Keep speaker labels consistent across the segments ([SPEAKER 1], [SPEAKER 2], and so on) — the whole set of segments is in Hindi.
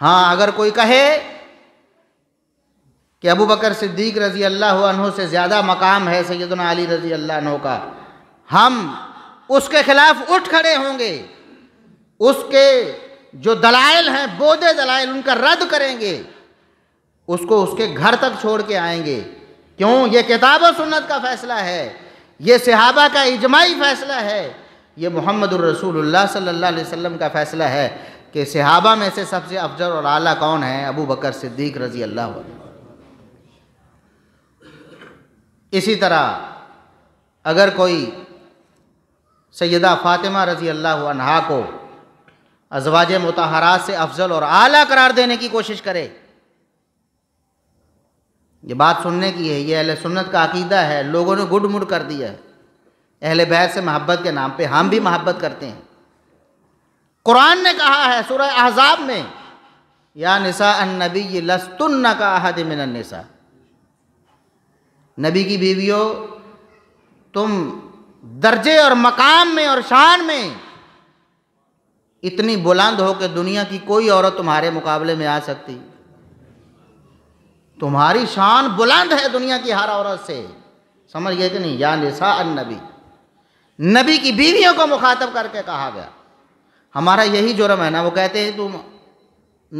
[SPEAKER 1] हाँ अगर कोई कहे कि अबू बकर सिद्दीक रजी अल्लाह अनहों से ज़्यादा मकाम है सैदना अली रजी अल्लाह का हम उसके खिलाफ उठ खड़े होंगे उसके जो दलाइल हैं बोधे दलाइल उनका रद्द करेंगे उसको उसके घर तक छोड़ के आएंगे क्यों ये किताब और सुन्नत का फ़ैसला है ये सिहाबा का इजमाही फ़ैसला है ये मोहम्मद रसूल सल्ला वसम का फ़ैसला है कि सहाबा में से सबसे अफजल और आला कौन है अबू बकर सिद्दीक रजी अल्लाह इसी तरह अगर कोई सैदा फ़ातिमा रजी अल्लाह अनहा को अजवाज मतहरात से अफजल और आला करार देने की कोशिश करे ये बात सुनने की है ये अहल सुन्नत का अकीदा है लोगों ने गुड मुड कर दिया है अहल बैर से महब्बत के नाम पे हम भी महब्बत करते हैं कुरान ने कहा है सूरह अहजाब में या निसा अन नबी लस्तुन्न का अहद मिन निसा नबी की बीवियों तुम दर्जे और मकाम में और शान में इतनी बुलंद हो कि दुनिया की कोई औरत तुम्हारे मुकाबले में आ सकती तुम्हारी शान बुलंद है दुनिया की हर औरत से समझ गए कि नहीं या निसा अन नबी नबी की बीवियों को मुखातब करके कहा गया हमारा यही जुर्म है ना वो कहते हैं तुम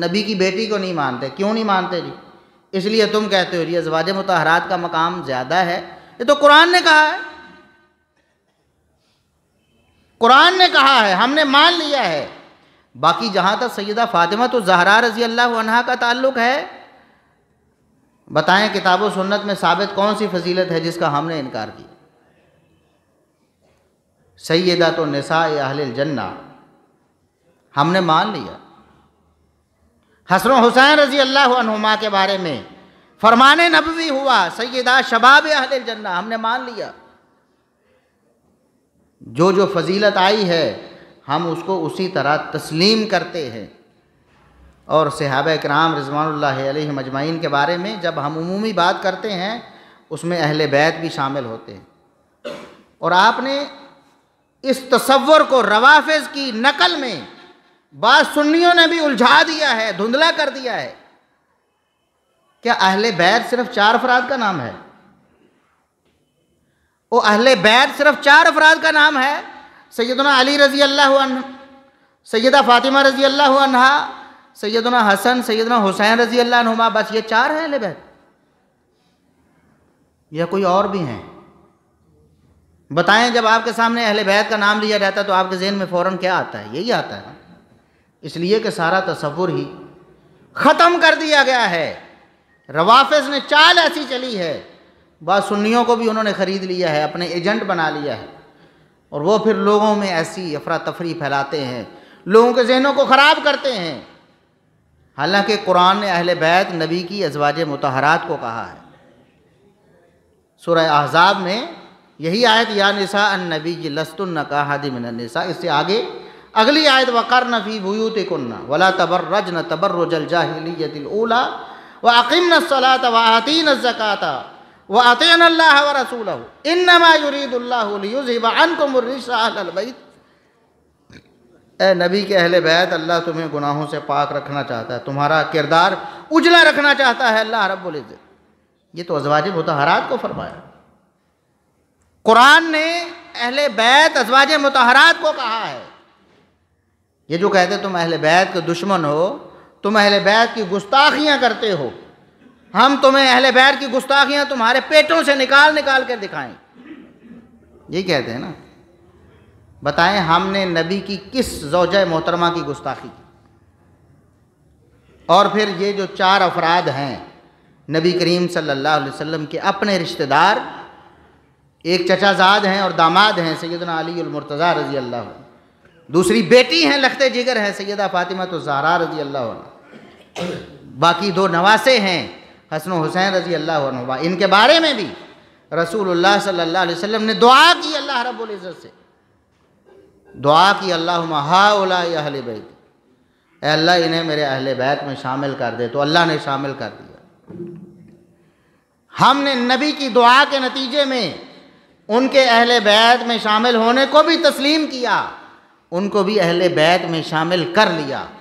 [SPEAKER 1] नबी की बेटी को नहीं मानते क्यों नहीं मानते जी इसलिए तुम कहते हो जी अजवाज मतहरात का मकाम ज़्यादा है ये तो कुरान ने कहा है कुरान ने कहा है हमने मान लिया है बाकी जहाँ तक सैदा फ़ातिमा तो जहरा रजी अल्लाह अनहा का ताल्लुक है बताएं किताब सुन्नत में साबित कौन सी फजीलत है जिसका हमने इनकार किया सैदा तो नसा अहल जन्ना हमने मान लिया हसर हुसैन रजी अल्लाह अनुमा के बारे में फरमान नबवी हुआ सैदा शबाब अहल जन्ना हमने मान लिया जो जो फजीलत आई है हम उसको उसी तरह तस्लीम करते हैं और सहाब कराम रजवान मजमाइन के बारे में जब हम उमूमी बात करते हैं उसमें अहल बैत भी शामिल होते हैं और आपने इस तस्वर को रवाफ़ की नकल में बात सुन्नियों ने भी उलझा दिया है धुंधला कर दिया है क्या अहले बैर सिर्फ चार अफराद का नाम है वो अहले बैर सिर्फ चार अफराद का नाम है सैदना अली रजी अल्लाह सैदा फातिमा रजी अल्लाह सैदना हसन सैदना हुसैन रजी अल्लाह बस ये चार हैं अहले बैर या कोई और भी हैं बताएं जब आपके सामने अहले बैत का नाम लिया जाता है तो आपके जहन में फ़ौरन क्या आता है यही आता है इसलिए कि सारा तस्वुर ही ख़त्म कर दिया गया है रवाफिज ने चाल ऐसी चली है बाद सुन्नियों को भी उन्होंने ख़रीद लिया है अपने एजेंट बना लिया है और वो फिर लोगों में ऐसी अफरा तफरी फैलाते हैं लोगों के जहनों को ख़राब करते हैं हालांकि कुरान ने अहल बैत नबी की अजवाज मतहरात को कहा है सुरह अहजाब में यही आयत या नसा अन नबी लस्तुल का हादिमिनसा इससे आगे अगली आयत वक़र नफ़ी भूत कन्ना वला तबर रज न तबर रजल ओला व अकीम न सलात व आतीन ज़काता व अतन अल्लाह व रसूल इन नमा युरीदुल्लाबैत ए नबी के अहल बैत अल्लाह तुम्हें गुनाहों से पाक रखना चाहता है तुम्हारा किरदार उजला रखना चाहता है अल्लाह रब्बुल रब्ज़त ये तो अजवाज मतहरात को फरमाया कुरान ने अहल बैत अजवाज मतहरात को कहा है ये जो कहते तुम अहल बैत के दुश्मन हो तुम अहल बैत की गुस्ताखियाँ करते हो हम तुम्हें अहल बैत की गुस्ताखियाँ तुम्हारे पेटों से निकाल निकाल कर दिखाएं ये कहते हैं ना बताएं हमने नबी की किस जोज मोहतरमा की गुस्ताखी की और फिर ये जो चार अफराद हैं नबी करीम सल्लल्लाहु अलैहि वसल्लम के अपने रिश्तेदार एक चचाजाद हैं और दामाद हैं सैदना अली रज़ी अल्लाह दूसरी बेटी हैं लखते जिगर हैं सैदा फ़ातिमा तो जहरा रजी अल्लाह बाकी दो नवासे हैं हसन हुसैन रजी अल्लाह इनके बारे में भी रसूल सल्ला वसम ने दुआ की अल्लाह रबुल्ज़त से दुआ की अल्लाह हाउलाहल बैत अल्लाह इन्हें मेरे अहल बैत में शामिल कर दे तो अल्लाह ने शामिल कर दिया हमने नबी की दुआ के नतीजे में उनके अहल बैत में शामिल होने को भी तस्लीम किया उनको भी अहले बैत में शामिल कर लिया